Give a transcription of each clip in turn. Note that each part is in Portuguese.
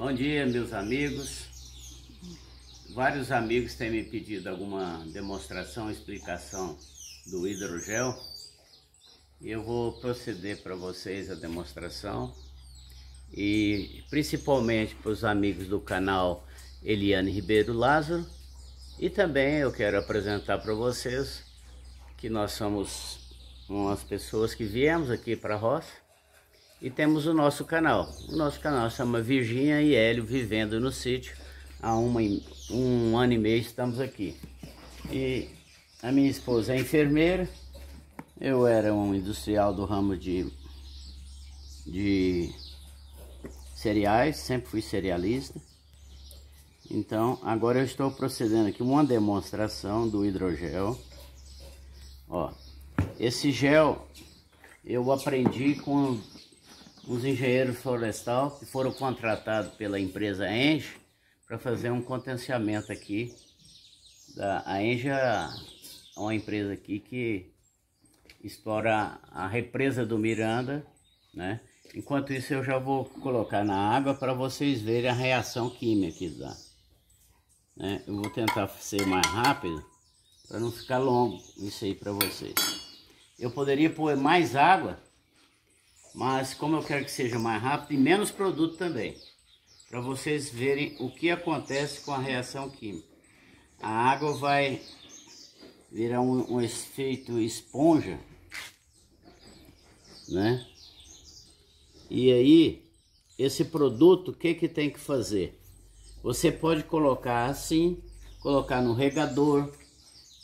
Bom dia, meus amigos. Vários amigos têm me pedido alguma demonstração, explicação do hidrogel. Eu vou proceder para vocês a demonstração e principalmente para os amigos do canal Eliane Ribeiro Lázaro. E também eu quero apresentar para vocês que nós somos umas pessoas que viemos aqui para a roça e temos o nosso canal. O nosso canal chama Virgínia e Hélio Vivendo no Sítio. Há uma, um ano e meio estamos aqui. E a minha esposa é enfermeira. Eu era um industrial do ramo de, de cereais, sempre fui cerealista. Então, agora eu estou procedendo aqui uma demonstração do hidrogel. Ó, esse gel eu aprendi com os engenheiros florestal que foram contratados pela empresa Enge para fazer um contenciamento aqui. Da, a Enge é uma empresa aqui que explora a represa do Miranda, né? Enquanto isso eu já vou colocar na água para vocês verem a reação química que dá. Tá? Né? Eu vou tentar ser mais rápido para não ficar longo isso aí para vocês. Eu poderia pôr mais água, mas como eu quero que seja mais rápido e menos produto também. Para vocês verem o que acontece com a reação química. A água vai virar um, um efeito esponja. Né? E aí, esse produto, o que que tem que fazer? Você pode colocar assim, colocar no regador,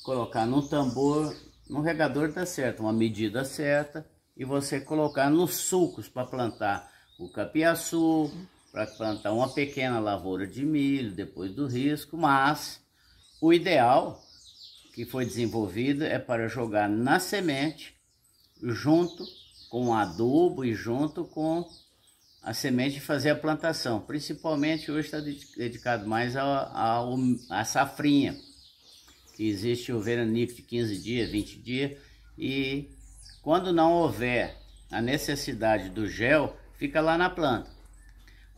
colocar no tambor. No regador tá certo, uma medida certa e você colocar nos sulcos para plantar o capiaçu, para plantar uma pequena lavoura de milho depois do risco, mas o ideal que foi desenvolvido é para jogar na semente junto com o adubo e junto com a semente fazer a plantação. Principalmente hoje está dedicado mais à safrinha, que existe o veranico de 15 dias, 20 dias, e quando não houver a necessidade do gel, fica lá na planta.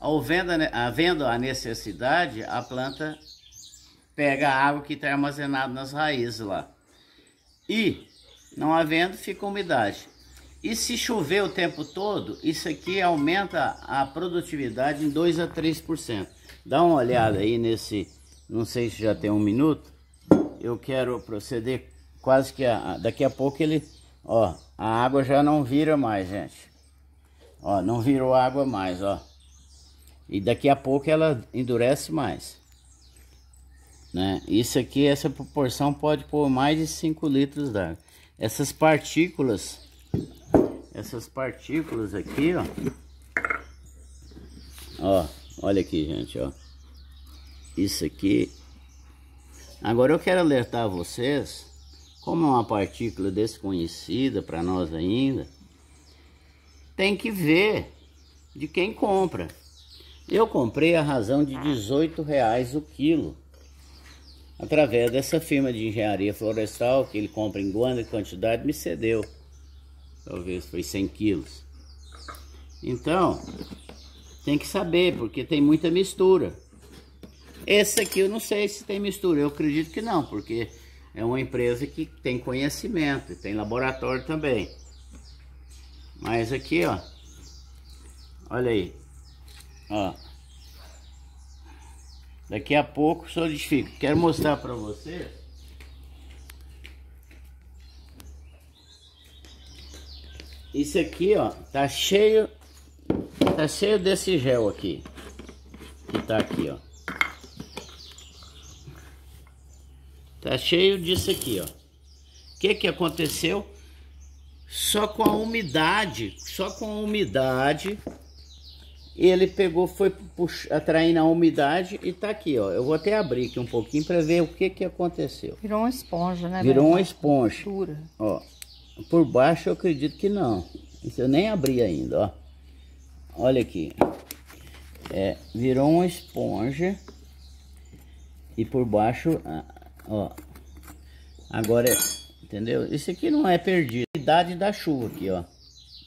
Havendo a necessidade, a planta pega a água que está armazenada nas raízes lá. E, não havendo, fica umidade. E se chover o tempo todo, isso aqui aumenta a produtividade em 2 a 3%. Dá uma olhada aí nesse, não sei se já tem um minuto. Eu quero proceder quase que a, daqui a pouco ele, ó, a água já não vira mais, gente. Ó, não virou água mais, ó. E daqui a pouco ela endurece mais. Né? Isso aqui, essa proporção pode pôr mais de 5 litros d'água. Essas partículas, essas partículas aqui, ó. Ó, olha aqui, gente, ó. Isso aqui. Agora eu quero alertar vocês como é uma partícula desconhecida para nós ainda, tem que ver de quem compra. Eu comprei a razão de 18 reais o quilo, através dessa firma de engenharia florestal que ele compra em grande quantidade me cedeu, talvez foi 100 quilos. Então, tem que saber, porque tem muita mistura. Esse aqui eu não sei se tem mistura, eu acredito que não, porque é uma empresa que tem conhecimento, tem laboratório também. Mas aqui, ó, olha aí, ó. Daqui a pouco solidifica. Quero mostrar para vocês. Isso aqui, ó, tá cheio, tá cheio desse gel aqui, que tá aqui, ó. Tá cheio disso aqui, ó. O que que aconteceu? Só com a umidade, só com a umidade, ele pegou, foi puxa, atraindo a umidade e tá aqui, ó. Eu vou até abrir aqui um pouquinho para ver o que que aconteceu. Virou uma esponja, né? Virou uma esponja. Ó, por baixo eu acredito que não. Isso eu nem abri ainda, ó. Olha aqui. É, virou uma esponja e por baixo ó. Agora, é, entendeu? Isso aqui não é perdido. É idade da chuva aqui, ó.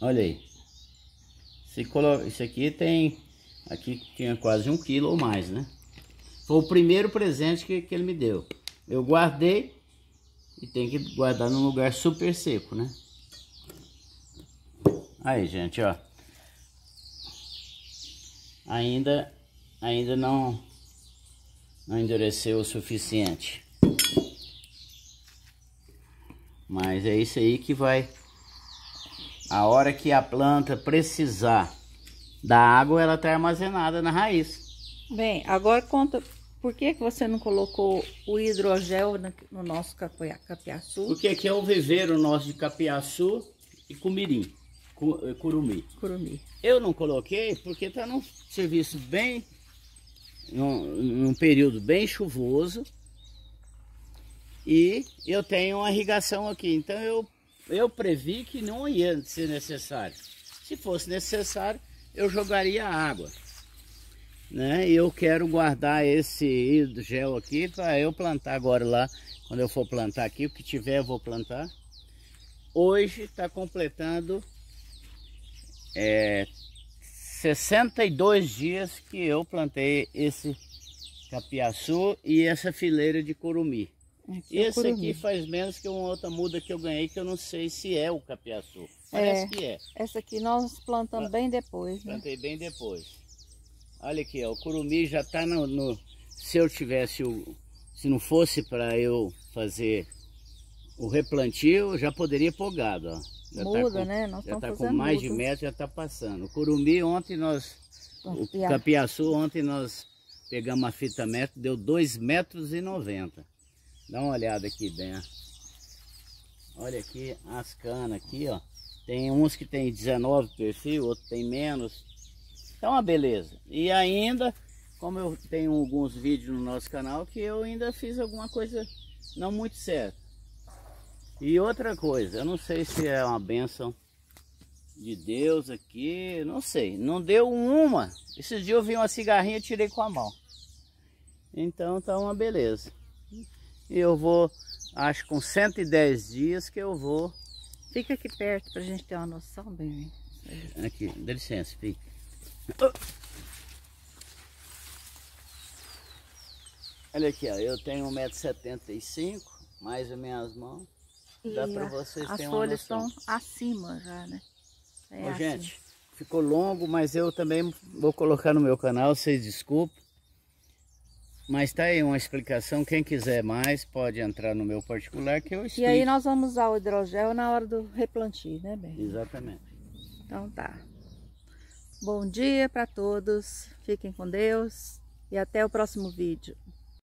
Olha aí. Se coloca, isso aqui tem, aqui tinha quase um quilo ou mais, né? Foi o primeiro presente que, que ele me deu. Eu guardei e tem que guardar num lugar super seco, né? Aí, gente, ó. Ainda, ainda não, não endureceu o suficiente. Mas é isso aí que vai... A hora que a planta precisar da água, ela está armazenada na raiz. Bem, agora conta por que, que você não colocou o hidrogel no nosso capiaçu? Porque aqui é o viveiro nosso de capiaçu e cumirim, curumi. Eh, curumi. Eu não coloquei porque está num serviço bem, num, num período bem chuvoso e eu tenho uma irrigação aqui. Então eu, eu previ que não ia ser necessário. Se fosse necessário, eu jogaria água. Né? E eu quero guardar esse gel aqui para eu plantar agora lá, quando eu for plantar aqui, o que tiver eu vou plantar. Hoje está completando é, 62 dias que eu plantei esse capiaçu e essa fileira de curumi. É, aqui Esse aqui faz menos que uma outra muda que eu ganhei, que eu não sei se é o capiaçu. Parece é, que é. Essa aqui nós plantamos ah, bem depois. Né? Plantei bem depois. Olha aqui, ó, o curumi já está no, no, Se eu tivesse o... Se não fosse para eu fazer o replantio, já poderia pôr gado, ó. Já tá muda, tá com, né? Nós já tá está com mais de metro, já está passando. O curumi ontem nós... Então, o capiaçu ontem nós pegamos a fita metro, deu 2,90 metros. E 90. Dá uma olhada aqui bem. Olha aqui as canas aqui, ó. Tem uns que tem 19 perfil, outros tem menos. Tá é uma beleza. E ainda, como eu tenho alguns vídeos no nosso canal, que eu ainda fiz alguma coisa não muito certa. E outra coisa, eu não sei se é uma benção de Deus aqui, não sei. Não deu uma. Esses dias eu vi uma cigarrinha e tirei com a mão. Então tá uma beleza. E eu vou, acho com 110 dias que eu vou... Fica aqui perto pra gente ter uma noção, bem. Aqui, dá licença, fica. Olha aqui, ó, eu tenho 1,75m, mais as minhas mãos. E Dá para vocês terem uma noção. As folhas estão acima já, né? É Ô, assim. gente, ficou longo, mas eu também vou colocar no meu canal, vocês desculpem. Mas tá aí uma explicação, quem quiser mais pode entrar no meu particular que eu explico. E aí nós vamos usar o hidrogel na hora do replantio, né, Bem? Exatamente. Então tá. Bom dia para todos, fiquem com Deus e até o próximo vídeo.